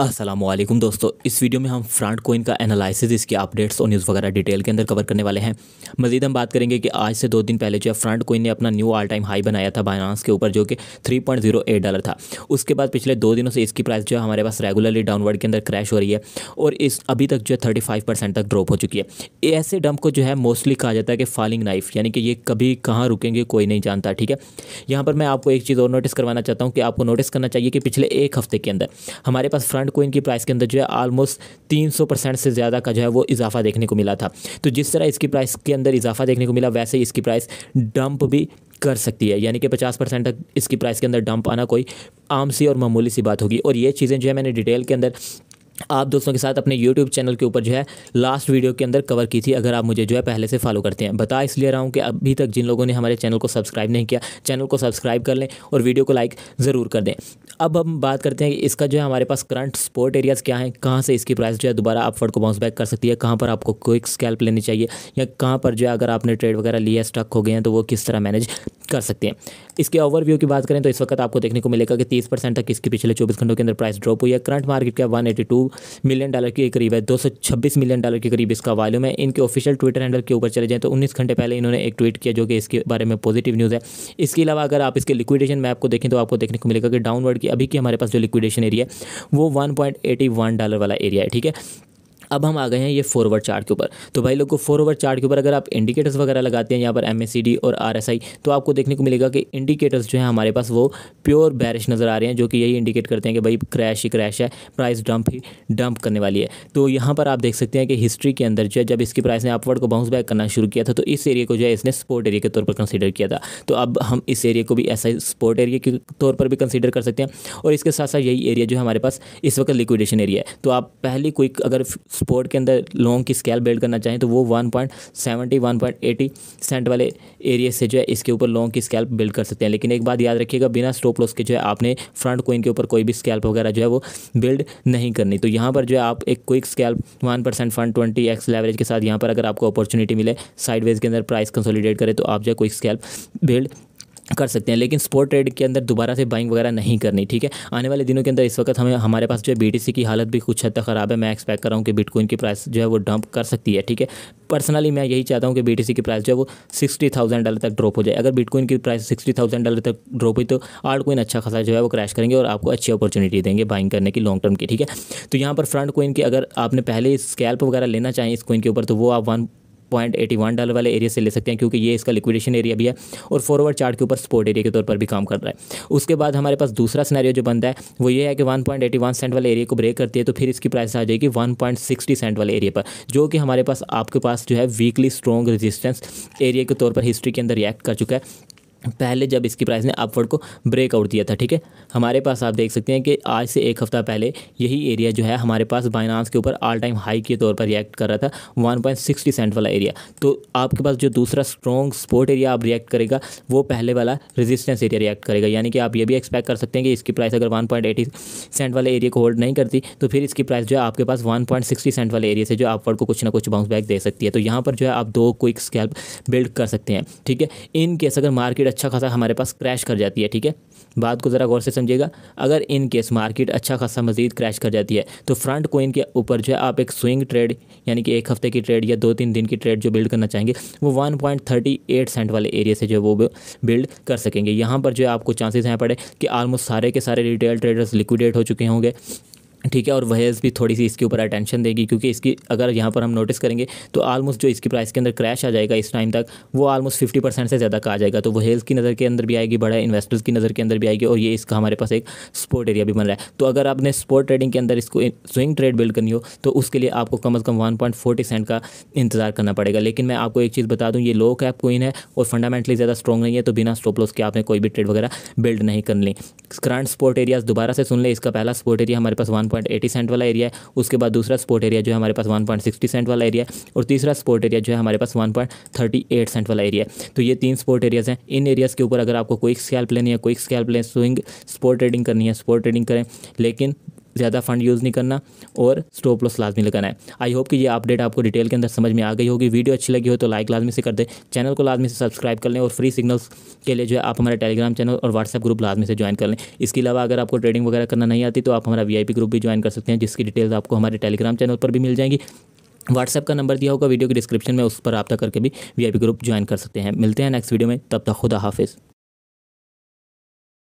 असलम दोस्तों इस वीडियो में हम फ्रंट कोइन का एनालिसिस इसके अपडेट्स और न्यूज़ वगैरह डिटेल के अंदर कवर करने वाले हैं मजीद हम बात करेंगे कि आज से दो दिन पहले जो है फ्रंट कोइन ने अपना न्यू ऑल टाइम हाई बनाया था बाइनास के ऊपर जो कि 3.08 डॉलर था उसके बाद पिछले दो दिनों से इसकी प्राइस जो है हमारे पास रेगुलरली डाउनवर्ड के अंदर क्रैश हो रही है और इस अभी तक जो है थर्टी तक ड्रॉप हो चुकी है ऐसे डंप को जो है मोस्टली कहा जाता है कि फॉलिंग नाइफ यानी कि ये कभी कहाँ रुकेंगे कोई नहीं जानता ठीक है यहाँ पर मैं आपको एक चीज़ और नोटिस करवाना चाहता हूँ कि आपको नोटिस करना चाहिए कि पिछले एक हफ्ते के अंदर हमारे पास फ्रंट बिटकॉइन को की प्राइस के अंदर जो है ऑलमोस्ट तीन सौ परसेंट से ज़्यादा का जो है वो इजाफा देखने को मिला था तो जिस तरह इसकी प्राइस के अंदर इजाफा देखने को मिला वैसे ही इसकी प्राइस डंप भी कर सकती है यानी कि 50 परसेंट तक इसकी प्राइस के अंदर डंप आना कोई आम सी और मामूली सी बात होगी और ये चीज़ें जो है मैंने डिटेल के अंदर आप दोस्तों के साथ अपने यूट्यूब चैनल के ऊपर जो है लास्ट वीडियो के अंदर कवर की थी अगर आप मुझे जो है पहले से फॉलो करते हैं बता इसलिए रहा हूँ कि अभी तक जिन लोगों ने हमारे चैनल को सब्सक्राइब नहीं किया चैनल को सब्सक्राइब कर लें और वीडियो को लाइक ज़रूर कर दें अब हम बात करते हैं कि इसका जो है हमारे पास करंट स्पोर्ट एरियाज़ क्या हैं कहाँ से इसकी प्राइस जो है दोबारा आप फर्ड को बाउंस बैक कर सकती है कहाँ पर आपको क्विक स्कैल्प लेनी चाहिए या कहाँ पर जो है अगर आपने ट्रेड वगैरह लिया स्टक हो गए हैं तो वो किस तरह मैनेज कर सकते हैं इसके ओवरव्यू की बात करें तो इस वक्त आपको देखने को मिलेगा कि 30 परसेंट तक इसके पिछले 24 घंटों के अंदर प्राइस ड्रॉप हुई है करंट मार्केट का 182 मिलियन डॉलर के करीब है 226 मिलियन डॉलर के करीब इसका वॉल्यूम है इनके ऑफिशियल ट्विटर हैंडल के ऊपर चले जाएँ तो उन्नीस घंटे पहले इन्होंने एक ट्वीट किया जो कि इसके बारे में पॉजिटिव न्यूज़ है इसके अलावा अगर आप इसके लिक्विडेशन मैप को देखें तो आपको देखने को मिलेगा कि डाउनवर्ड की अभी की हमारे पास जो लिक्विडेशन एरिया है वो वन डॉलर वाला एरिया है ठीक है अब हम आ गए हैं ये फॉरवर्ड चार्ट के ऊपर तो भाई लोग को फॉरवर्ड चार्ट के ऊपर अगर आप इंडिकेटर्स वगैरह लगाते हैं यहाँ पर एम और आर तो आपको देखने को मिलेगा कि इंडिकेटर्स जो है हमारे पास वो प्योर बैरिश नज़र आ रहे हैं जो कि यही इंडिकेट करते हैं कि भाई क्रैश ही क्रैश है प्राइस डंप ही डंप करने वाली है तो यहाँ पर आप देख सकते हैं कि हिस्ट्री के अंदर जो है जब इसकी प्राइस ने अपवर्ड को बाउंस बैक करना शुरू किया था तो इस एरिया को जो है इसने स्पोर्ट एरिया के तौर पर कंसिडर किया था तो अब हम इस एरिया को भी ऐसा स्पोर्ट एरिया के तौर पर भी कंसिडर कर सकते हैं और इसके साथ साथ यही एरिया जो है हमारे पास इस वक्त लिक्विडेशन एरिया है तो आप पहली कोई अगर स्पोर्ट के अंदर लॉन्ग की स्केल बिल्ड करना चाहें तो वो one point seventy one point eighty cent वाले एरिए से जो है इसके ऊपर लॉन्ग की स्केल बिल्ड कर सकते हैं लेकिन एक बात याद रखिएगा बिना स्टॉप लॉस के जो है आपने फ्रंट कोइन के ऊपर कोई भी स्केल्प वगैरह जो है वो बिल्ड नहीं करनी तो यहाँ पर जो है आप एक quick scalp one percent fund twenty X leverage के साथ यहाँ पर अगर आपको अपॉर्चुनिटी मिले साइडवेज के अंदर प्राइस कंसोलिडेट करें तो आप जो है क्विक स्केल्प बिल्ड कर सकते हैं लेकिन स्पोर्ट ट्रेड के अंदर दोबारा से बाइंग वगैरह नहीं करनी ठीक है आने वाले दिनों के अंदर इस वक्त हमें हमारे पास जो है बीटीसी की हालत भी कुछ हद तक ख़राब है मैं एक्सपेक्ट कर रहा हूँ कि बिटकॉइन की प्राइस जो है वो डंप कर सकती है ठीक है पर्सनली मैं यही चाहता हूँ कि बीटीसी की प्राइस जो है वो सिक्सटी थाउजेंड डॉलर तक ड्रॉप हो जाए अगर बिटकॉइन की प्राइस सिक्सटी थाउजेंड डॉलर तक ड्रॉप हुई तो आर्ट कोइन अच्छा खासा जो है वो क्रैश करेंगे और आपको अच्छी अपॉर्चुनिटी देंगे बाइंग करने की लॉन्ग टर्म की ठीक है तो यहाँ पर फ्रंट कोइन की अगर आपने पहले स्कैल्प वगैरह लेना चाहिए इस कोइन के ऊपर तो वो आप one point eighty one dollar वाले एरिया से ले सकते हैं क्योंकि ये इसका लिक्विडेशन एरिया भी है और फॉरवर्ड चार्ट के ऊपर सपोर्ट एरिया के तौर पर भी काम कर रहा है उसके बाद हमारे पास दूसरा सिनेरियो जो बनता है वो ये है कि one point eighty one cent वाले एरिया को ब्रेक करती है तो फिर इसकी प्राइस आ जाएगी वन पॉइंट सिक्सटी सेंट वाले एरिया पर जो कि हमारे पास आपके पास जो है वीकली स्ट्रॉन्ग रेजिस्टेंस एरिया के तौर पर हिस्ट्री के अंदर रिएक्ट कर चुका है पहले जब इसकी प्राइस ने अपवर्ड को ब्रेकआउट दिया था ठीक है हमारे पास आप देख सकते हैं कि आज से एक हफ़्ता पहले यही एरिया जो है हमारे पास बाइनांस के ऊपर ऑल टाइम हाई के तौर पर रिएक्ट कर रहा था 1.60 सेंट वाला एरिया तो आपके पास जो दूसरा स्ट्रॉन्ग स्पोर्ट एरिया आप रिएक्ट करेगा वो पहले वाला रेजिस्टेंस एरिया रिएक्ट करेगा यानी कि आप ये भी एक्सपेक्ट कर सकते हैं कि इसकी प्राइस अगर वन सेंट वाले एरिया को होल्ड नहीं करती तो फिर इसकी प्राइस जो है आपके पास वन सेंट वाले एरिया से जो अपवर्ड को कुछ ना कुछ बाउंस बैक दे सकती है तो यहाँ पर जो है आप दो क्विक स्कैल्प बिल्ड कर सकते हैं ठीक है इन केस अगर मार्केट अच्छा खासा हमारे पास क्रैश कर जाती है ठीक है बात को ज़रा गौर से समझिएगा अगर इन केस मार्केट अच्छा खासा मजीद क्रैश कर जाती है तो फ्रंट कोइन के ऊपर जो है आप एक स्विंग ट्रेड यानी कि एक हफ्ते की ट्रेड या दो तीन दिन की ट्रेड जो बिल्ड करना चाहेंगे वो one point thirty eight cent वाले एरिया से जो है वो बिल्ड कर सकेंगे यहाँ पर जो है आपको चांसेस हैं पड़े कि आलमोस्ट सारे के सारे रिटेल ट्रेडर्स लिक्विडेट हो चुके होंगे ठीक है और वहेल्स भी थोड़ी सी इसके ऊपर अटेंशन देगी क्योंकि इसकी अगर यहाँ पर हम नोटिस करेंगे तो आलमोस्ट जो इसकी प्राइस के अंदर क्रैश आ जाएगा इस टाइम तक वो आलमोस्ट फिफ्टी परसेंट से ज़्यादा का आ जाएगा तो वहेल्स की नज़र के अंदर भी आएगी बड़ा इन्वेस्टर्स की नज़र के अंदर भी आएगी और ये इसका हमारे पास एक स्पोर्ट एरिया भी बन रहा है तो अगर आपने स्पोर्ट ट्रेडिंग के अंदर इसको स्विंग ट्रेड बिल्ड करनी हो तो उसके लिए आपको कम अज़ कम वन पॉइंट फोर्टी सेंट का इंतजार करना पड़ेगा लेकिन मैं आपको एक चीज़ बता दूँ ये लो कैप कोइन है और फंडामेंटली ज़्यादा स्ट्रॉग नहीं है तो बिना स्टॉप लॉस के आपने कोई भी ट्रेड वगैरह बिल्ड नहीं कर लें करंट स्पोर्ट एरियाज दोबारा से सुन लें इसका पहला स्पोर्ट एरिया हमारे पास वन पॉइंट एटी सेंट वाला एरिया है उसके बाद दूसरा स्पोर्ट एरिया जो है हमारे पास वन पॉइंट सिक्सटी सेंट वाला एरिया है और तीसरा स्पोर्ट एरिया जो है हमारे पास one point thirty eight cent वाला एरिया है तो ये तीन स्पोर्ट एरियाज़ हैं इन एरियाज़ के ऊपर अगर आपको क्विक स्कैल्प लेनी है क्विक स्कैल्प लें स्विंग स्पोर्ट ट्रेडिंग करनी है स्पोर्ट ट्रेडिंग करें लेकिन ज़्यादा फंड यूज़ नहीं करना और स्टॉप लॉस लाजमी लगाना है आई होप कि ये अपडेट आपको डिटेल के अंदर समझ में आ गई होगी वीडियो अच्छी लगी हो तो लाइक लाजमी से कर दें चैनल को लाजमी से सब्सक्राइब कर लें और फ्री सिग्नल्स के लिए जो है आप हमारे टेलीग्राम चैनल और व्हाट्सएप ग्रुप लाजमी से ज्वाइन कर लें इसके अलावा अगर आपको ट्रेडिंग वगैरह करना नहीं आती तो आप हमारा वी ग्रुप भी ज्वाइन कर सकते हैं जिसकी डिटेल्स आपको हमारे टेलीग्राम चैनल पर भी मिल जाएंगी व्हाट्सएप का नंबर दिया होगा वीडियो के डिस्क्रिप्शन में उस पर रब्ता करके भी वी ग्रुप ज्वाइन कर सकते हैं मिलते हैं नेक्स्ट वीडियो में तब तक खुदा हाफिज़